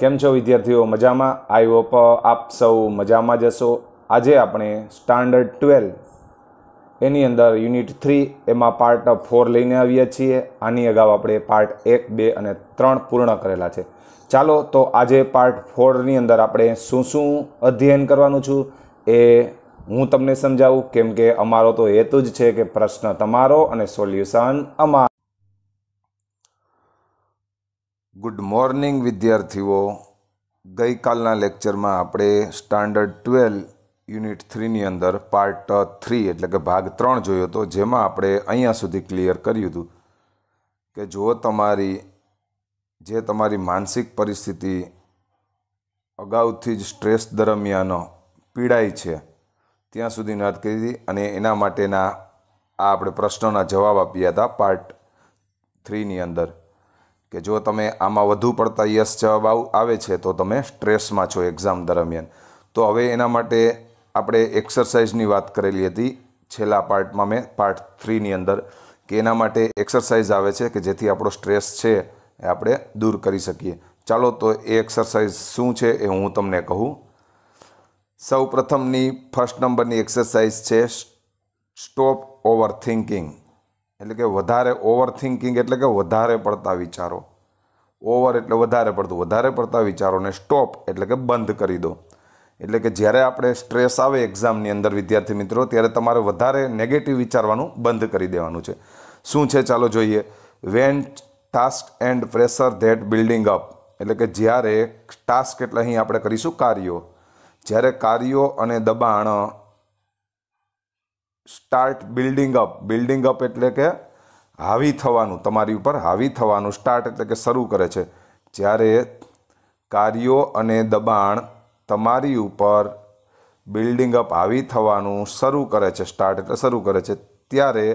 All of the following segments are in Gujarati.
કેમ છો વિદ્યાર્થીઓ મજામાં આઈ હોપ આપ સૌ મજામાં જશો આજે આપણે સ્ટાન્ડર્ડ ટ્વેલ્વ એની અંદર યુનિટ થ્રી એમાં પાર્ટ ફોર લઈને આવીએ છીએ આની અગાઉ આપણે પાર્ટ એક બે અને ત્રણ પૂર્ણ કરેલા છે ચાલો તો આજે પાર્ટ ફોરની અંદર આપણે શું શું અધ્યયન કરવાનું છું એ હું તમને સમજાવું કેમ કે અમારો તો હેતુ જ છે કે પ્રશ્ન તમારો અને સોલ્યુશન અમારો ગુડ મોર્નિંગ વિદ્યાર્થીઓ ગઈકાલના લેક્ચરમાં આપણે સ્ટાન્ડર્ડ ટ્વેલ્વ યુનિટ થ્રીની અંદર પાર્ટ થ્રી એટલે કે ભાગ ત્રણ જોયો હતો જેમાં આપણે અહીંયા સુધી ક્લિયર કર્યું હતું કે જો તમારી જે તમારી માનસિક પરિસ્થિતિ અગાઉથી જ સ્ટ્રેસ દરમિયાન પીડાય છે ત્યાં સુધી વાત કરી હતી અને એના માટેના આ આપણે પ્રશ્નોના જવાબ આપ્યા હતા પાર્ટ થ્રીની અંદર કે જો તમે આમાં વધુ પડતા યસ જવાબ આવે છે તો તમે સ્ટ્રેસમાં છો એક્ઝામ દરમિયાન તો હવે એના માટે આપણે એક્સરસાઇઝની વાત કરેલી હતી છેલ્લા પાર્ટમાં મેં પાર્ટ થ્રીની અંદર કે એના માટે એક્સરસાઇઝ આવે છે કે જેથી આપણો સ્ટ્રેસ છે એ આપણે દૂર કરી શકીએ ચાલો તો એ એક્સરસાઇઝ શું છે એ હું તમને કહું સૌ પ્રથમની ફર્સ્ટ નંબરની એક્સરસાઇઝ છે સ્ટોપ ઓવર થિંકિંગ એટલે કે વધારે ઓવર થિંકિંગ એટલે કે વધારે પડતા વિચારો ઓવર એટલે વધારે પડતું વધારે પડતા વિચારોને સ્ટોપ એટલે કે બંધ કરી દો એટલે કે જ્યારે આપણે સ્ટ્રેસ આવે એક્ઝામની અંદર વિદ્યાર્થી મિત્રો ત્યારે તમારે વધારે નેગેટિવ વિચારવાનું બંધ કરી દેવાનું છે શું છે ચાલો જોઈએ when task and pressure that building up એટલે કે જ્યારે ટાસ્ક એટલે અહીં આપણે કરીશું કાર્યો જ્યારે કાર્યો અને દબાણ start building up building up એટલે કે હાવી થવાનું તમારી ઉપર હાવી થવાનું સ્ટાર્ટ એટલે કે શરૂ કરે છે જ્યારે કાર્યો અને દબાણ તમારી ઉપર બિલ્ડિંગ અપ હાવી થવાનું શરૂ કરે છે સ્ટાર્ટ એટલે શરૂ કરે છે ત્યારે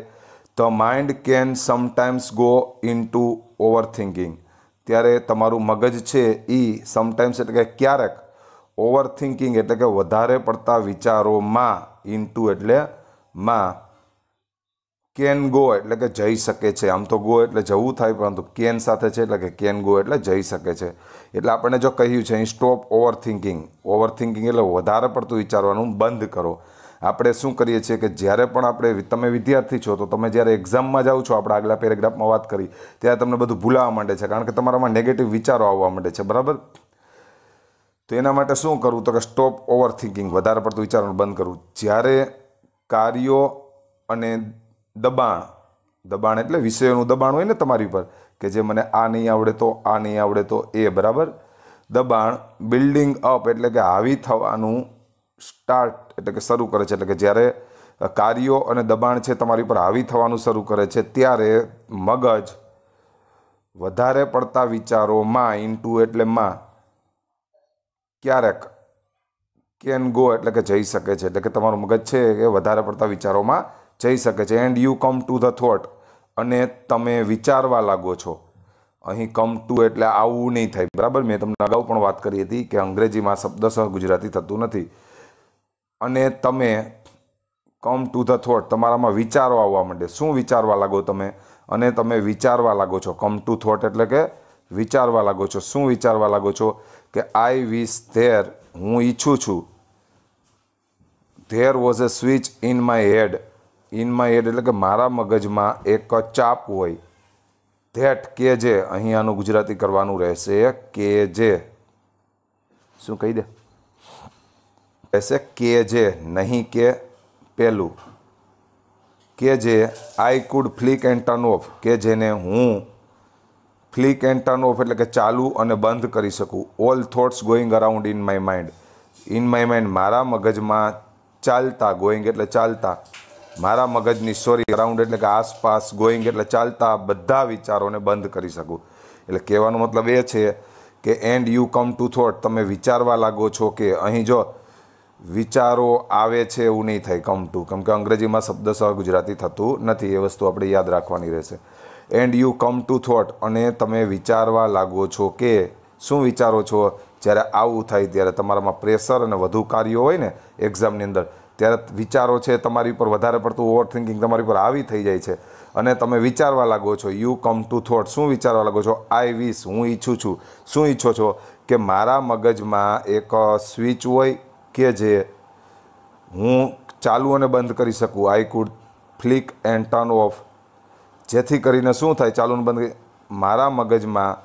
the mind can sometimes go into over thinking ત્યારે તમારું મગજ છે એ સમટાઇમ્સ એટલે કે ક્યારેક ઓવર થિંકિંગ એટલે કે વધારે પડતા વિચારોમાં ઇન ટુ એટલે માં કેન ગો એટલે કે જઈ શકે છે આમ તો ગો એટલે જવું થાય પરંતુ કેન સાથે છે એટલે કે કેન ગો એટલે જઈ શકે છે એટલે આપણે જો કહ્યું છે અહીં stop over thinking over thinking એટલે વધારે પડતું વિચારવાનું બંધ કરો આપણે શું કરીએ છીએ કે જ્યારે પણ આપણે તમે વિદ્યાર્થી છો તો તમે જ્યારે એક્ઝામમાં જાઓ છો આપણે આગલા પેરેગ્રાફમાં વાત કરી ત્યારે તમને બધું ભૂલાવા માંડે છે કારણ કે તમારામાં નેગેટિવ વિચારો આવવા માંડે છે બરાબર તો એના માટે શું કરવું તો કે સ્ટોપ ઓવર થિંકિંગ વધારે પડતું વિચારવાનું બંધ કરવું જ્યારે કાર્યો અને દબાણ દબાણ એટલે વિષયોનું દબાણ હોય ને તમારી પર કે જે મને આ નહીં આવડે તો આ નહીં આવડે તો એ બરાબર દબાણ બિલ્ડિંગ અપ એટલે કે હાવી થવાનું સ્ટાર્ટ એટલે કે શરૂ કરે છે એટલે કે જ્યારે કાર્યો અને દબાણ છે તમારી ઉપર હાવી થવાનું શરૂ કરે છે ત્યારે મગજ વધારે પડતા વિચારો માં ઇન્ટુ એટલે માં ક્યારેક કેન ગો એટલે કે જઈ શકે છે એટલે કે તમારું મગજ છે એ વધારે પડતા વિચારોમાં જઈ શકે છે and you come to the thought અને તમે વિચારવા લાગો છો અહીં કમ ટુ એટલે આવું નહીં થાય બરાબર મેં તમને અગાઉ પણ વાત કરી હતી કે અંગ્રેજીમાં શબ્દસહ ગુજરાતી થતું નથી અને તમે કમ ટુ ધ થોટ તમારામાં વિચારો આવવા માંડે શું વિચારવા લાગો તમે અને તમે વિચારવા લાગો છો કમ ટુ થોટ એટલે કે વિચારવા લાગો છો શું વિચારવા લાગો છો કે આઈ વિશ ધેર હું ઈચ્છું છું there was a switch in my head in my head એટલે કે મારા મગજમાં એક ચાપ હોય ધેટ કે જે અહીંયાનું ગુજરાતી કરવાનું રહેશે કે જે શું કહી દે રહેશે કે જે નહીં કે પહેલું કે જે I could flick and turn off કે જેને હું ફ્લિક એન્ડ ટર્ન ઓફ એટલે કે ચાલુ અને બંધ કરી શકું all thoughts going around in my mind in my mind મારા મગજમાં ચાલતા ગોઈંગ એટલે ચાલતા મારા મગજની સોરી અરાઉન્ડ એટલે કે આસપાસ ગોઈંગ એટલે ચાલતા બધા વિચારોને બંધ કરી શકું એટલે કહેવાનો મતલબ એ છે કે and you come to thought તમે વિચારવા લાગો છો કે અહીં જો વિચારો આવે છે એવું નહીં થાય કમ ટુ કેમ કે અંગ્રેજીમાં શબ્દ સહ ગુજરાતી થતું નથી એ વસ્તુ આપણે યાદ રાખવાની રહેશે and you come to thought અને તમે વિચારવા લાગો છો કે શું વિચારો છો જ્યારે આવું થાય ત્યારે તમારામાં પ્રેશર અને વધુ કાર્યો હોય ને એક્ઝામની અંદર ત્યારે વિચારો છે તમારી ઉપર વધારે પડતું ઓવર થિંકિંગ તમારી ઉપર આવી થઈ જાય છે અને તમે વિચારવા લાગો છો યુ કમ ટુ થોટ શું વિચારવા લાગો છો આઈ વિશ હું ઈચ્છું છું શું ઈચ્છો છો કે મારા મગજમાં એક સ્વિચ હોય કે જે હું ચાલુ અને બંધ કરી શકું I could flick and turn off જેથી કરીને શું થાય ચાલુને બંધ મારા મગજમાં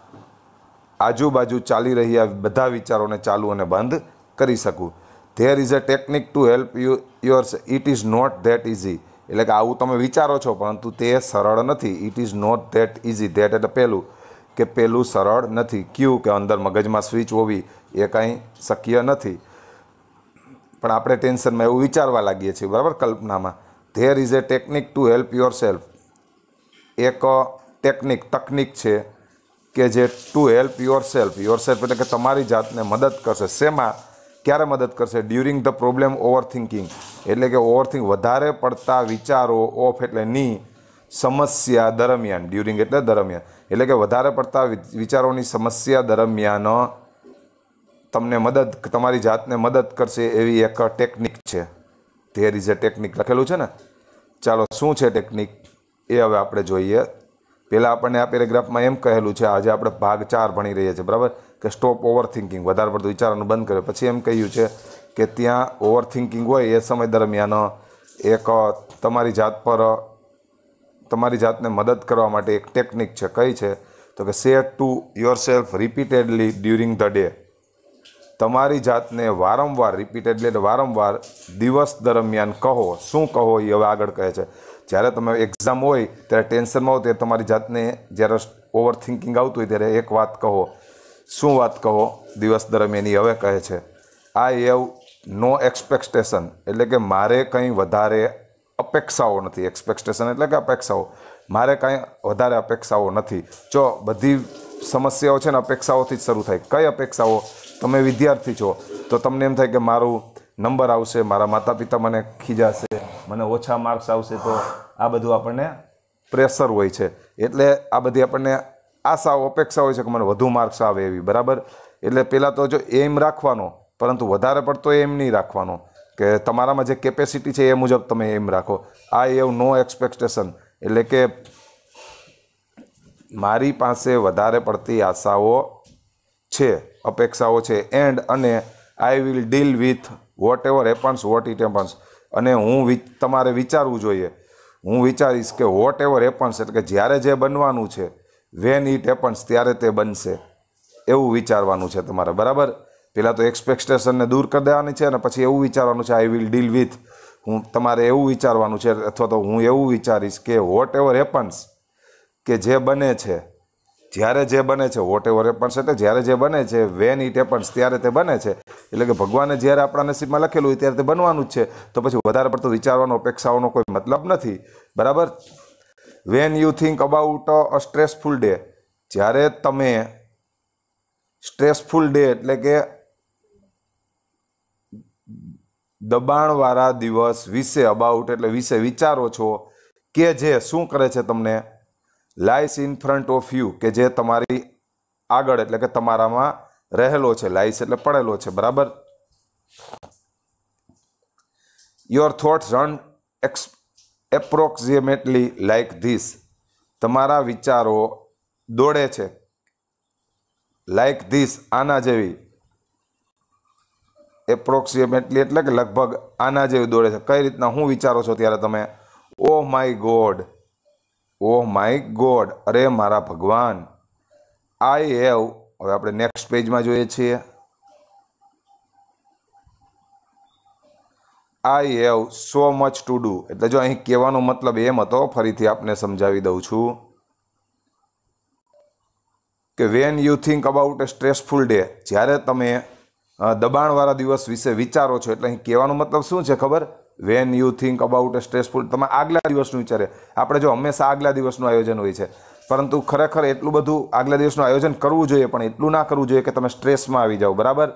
આજુબાજુ ચાલી રહ્યા બધા વિચારોને ચાલુ અને બંધ કરી શકું there is a technique to help you yours it is not that easy એટલે કે આવું તમે વિચારો છો પરંતુ તે સરળ નથી it is not that easy that એટલે પહેલું કે પેલું સરળ નથી કયું કે અંદર મગજમાં સ્વિચ હોવી એ કાંઈ શક્ય નથી પણ આપણે ટેન્શનમાં એવું વિચારવા લાગીએ છીએ બરાબર કલ્પનામાં there is a technique to help yourself એક ટેકનિક તકનિક છે કે જે to help yourself yourself એટલે કે તમારી જાતને મદદ કરશે શેમાં ક્યારે મદદ કરશે ડ્યુરિંગ ધ પ્રોબ્લેમ ઓવરથિંકિંગ એટલે કે ઓવરથિંક વધારે પડતા વિચારો ઓફ એટલે ની સમસ્યા દરમિયાન ડ્યુરિંગ એટલે દરમિયાન એટલે કે વધારે પડતા વિચારોની સમસ્યા દરમિયાન તમને મદદ તમારી જાતને મદદ કરશે એવી એક ટેકનિક છે ધેર ઇઝ એ ટેકનિક લખેલું છે ને ચાલો શું છે ટેકનિક એ હવે આપણે જોઈએ પહેલાં આપણને આ પેરેગ્રાફમાં એમ કહેલું છે આજે આપણે ભાગ ચાર ભણી રહ્યા છીએ બરાબર કે સ્ટોપ ઓવર થિંકિંગ વધારે પડતું વિચારવાનું બંધ કર્યું પછી એમ કહ્યું છે કે ત્યાં ઓવર થિંકિંગ હોય એ સમય દરમિયાન એક તમારી જાત પર તમારી જાતને મદદ કરવા માટે એક ટેકનિક છે કઈ છે તો કે set to yourself repeatedly during the day તમારી જાતને વારંવાર રિપીટેડલી વારંવાર દિવસ દરમિયાન કહો શું કહો એ હવે આગળ કહે છે જ્યારે તમે એક્ઝામ હોય ત્યારે ટેન્શનમાં હો ત્યારે તમારી જાતને જ્યારે ઓવર થિંકિંગ આવતું હોય ત્યારે એક વાત કહો શું વાત કહો દિવસ દરમિયાન એ હવે કહે છે આ હેવ નો એક્સપેક્ટેશન એટલે કે મારે કંઈ વધારે અપેક્ષાઓ નથી એક્સપેક્ટેશન એટલે કે અપેક્ષાઓ મારે કાંઈ વધારે અપેક્ષાઓ નથી જો બધી સમસ્યાઓ છે ને અપેક્ષાઓથી જ શરૂ થાય કઈ અપેક્ષાઓ તમે વિદ્યાર્થી છો તો તમને એમ થાય કે મારું નંબર આવશે મારા માતા પિતા મને ખીજાશે મને ઓછા માર્ક્સ આવશે તો આ બધું આપણને પ્રેશર હોય છે એટલે આ બધી આપણને આશાઓ અપેક્ષા હોય છે કે મને વધુ માર્ક્સ આવે એવી બરાબર એટલે પહેલાં તો જો એમ રાખવાનો પરંતુ વધારે પડતો એમ નહીં રાખવાનો કે તમારામાં જે કેપેસિટી છે એ મુજબ તમે એમ રાખો આ એવું નો એક્સપેક્ટેશન એટલે કે મારી પાસે વધારે પડતી આશાઓ છે અપેક્ષાઓ છે એન્ડ અને I will deal with whatever happens what it happens અને હું તમારે વિચારવું જોઈએ હું વિચારીશ કે વોટ એવર હેપન્સ એટલે કે જ્યારે જે બનવાનું છે વેન ઇટ એપન્સ ત્યારે તે બનશે એવું વિચારવાનું છે તમારે બરાબર પહેલાં તો એક્સપેક્ટેશનને દૂર કરી દેવાની છે અને પછી એવું વિચારવાનું છે આઈ વિલ ડીલ વિથ હું તમારે એવું વિચારવાનું છે અથવા તો હું એવું વિચારીશ કે વોટ એવર હેપન્સ કે જે બને છે જ્યારે જે બને છે વોટ એવર હેપન્સ એટલે જ્યારે જે બને છે વેન ઇટ એપન્સ ત્યારે તે બને છે એટલે કે ભગવાને જ્યારે આપણા નસીબમાં લખેલું હોય ત્યારે તે બનવાનું જ છે તો પછી વધારે પડતો વિચારવાનો અપેક્ષાઓનો કોઈ મતલબ નથી બરાબર when you think about a stressful day જ્યારે તમે સ્ટ્રેસફુલ ડે એટલે કે દબાણવાળા દિવસ વિશે અબાઉટ એટલે વિશે વિચારો છો કે જે શું કરે છે તમને lies in front of you કે જે તમારી આગળ એટલે કે તમારામાં રહેલો છે લાઈસ એટલે પડેલો છે બરાબર your thoughts run x approximately like this તમારા વિચારો દોડે છે લાઇક ધીસ આના જેવી એપ્રોક્સિમેટલી એટલે કે લગભગ આના જેવી દોડે છે કઈ રીતના હું વિચારો છો ત્યારે તમે oh my God oh my God અરે મારા ભગવાન આઈ હેવ હવે આપણે નેક્સ્ટ પેજમાં જોઈએ છીએ I have so much to do એટલે જો અહીં કહેવાનો મતલબ એમ હતો ફરીથી આપને સમજાવી દઉં છું કે when you think about a stressful day જ્યારે તમે દબાણવાળા દિવસ વિશે વિચારો છો એટલે અહીં કહેવાનો મતલબ શું છે ખબર when you think about a stressful તમે આગલા દિવસનું વિચારે આપણે જો હંમેશા આગલા દિવસનું આયોજન હોય છે પરંતુ ખરેખર એટલું બધું આગલા દિવસનું આયોજન કરવું જોઈએ પણ એટલું ના કરવું જોઈએ કે તમે સ્ટ્રેસમાં આવી જાઓ બરાબર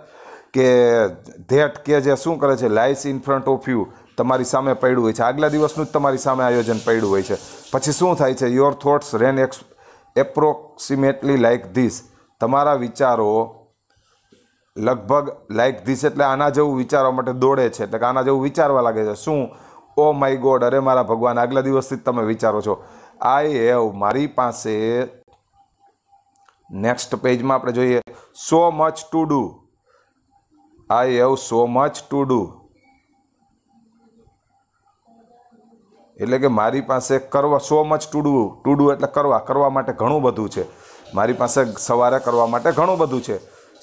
કે ધેટ કે જે શું કરે છે lies in front of you તમારી સામે પડ્યું હોય છે આગલા દિવસનું જ તમારી સામે આયોજન પડ્યું હોય છે પછી શું થાય છે your thoughts ran x approximately like this તમારા વિચારો લગભગ લાઇક ધીસ એટલે આના જેવું વિચારવા માટે દોડે છે એટલે કે આના જેવું વિચારવા લાગે છે શું ઓ માય ગોડ અરે મારા ભગવાન આગલા દિવસથી જ તમે વિચારો છો આઈ હેવ મારી પાસે નેક્સ્ટ પેજમાં આપણે જોઈએ so much to do I have so much to do એટલે કે મારી પાસે કરવા so much to do to do એટલે કરવા કરવા માટે ઘણું બધું છે મારી પાસે સવારે કરવા માટે ઘણું બધું છે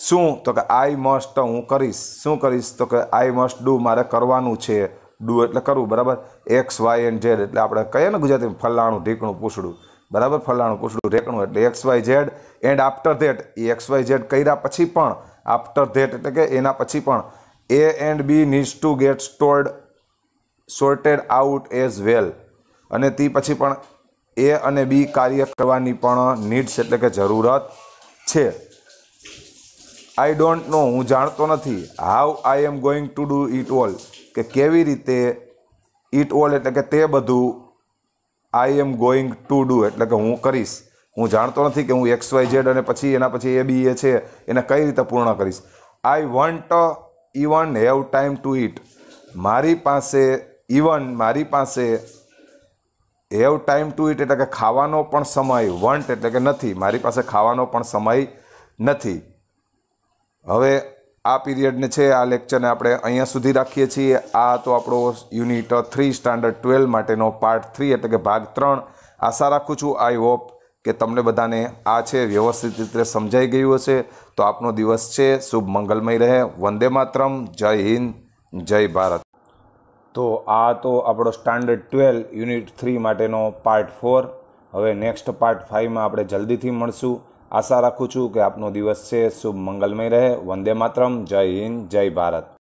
શું તો કે આઈ મસ્ટ હું કરીશ શું કરીશ તો કે આઈ મસ્ટ ડુ મારે કરવાનું છે ડુ એટલે કરવું બરાબર એક્સ વાય એન્ડ ઝેડ એટલે આપણે કહીએ ને ગુજરાતી ફલાણું ઢીકણું પૂછડું બરાબર ફલાણું પૂછડું ઢેકણું એટલે X Y Z and after that a X Y Z કર્યા પછી પણ આફ્ટર ધેટ એટલે કે એના પછી પણ A and B needs to get stored sorted out as well અને તે પછી પણ એ અને બી કાર્ય કરવાની પણ નીડ્સ એટલે કે જરૂરત છે આઈ ડોન્ટ નો હું જાણતો નથી how I am going to do it all કે કેવી રીતે ઇટ ઓલ એટલે કે તે બધું I am going to do એટલે કે હું કરીશ હું જાણતો નથી કે હું એક્સ વાય ઝેડ અને પછી એના પછી એ બી એ છે એને કઈ રીતે પૂર્ણ કરીશ I won't even have time to it મારી પાસે ઇવન મારી પાસે હેવ ટાઈમ ટુ ઇટ એટલે કે ખાવાનો પણ સમય વન્ટ એટલે કે નથી મારી પાસે ખાવાનો પણ સમય નથી હવે આ પીરિયડને છે આ લેક્ચરને આપણે અહીંયા સુધી રાખીએ છીએ આ તો આપણો યુનિટ થ્રી સ્ટાન્ડર્ડ ટ્વેલ્વ માટેનો પાર્ટ થ્રી એટલે કે ભાગ ત્રણ આશા રાખું છું આઈ હોપ કે તમને બધાને આ છે વ્યવસ્થિત રીતે સમજાઈ ગયું હશે તો આપનો દિવસ છે શુભ મંગલમય રહે વંદે માતરમ જય હિન્દ જય ભારત તો આ તો આપણો સ્ટાન્ડર્ડ ટ્વેલ્વ યુનિટ થ્રી માટેનો પાર્ટ ફોર હવે નેક્સ્ટ પાર્ટ ફાઇવમાં આપણે જલ્દીથી મળશું આશા રાખું છું કે આપનો દિવસ છે શુભ મંગલમય રહે વંદે માતરમ જય હિન્દ જય ભારત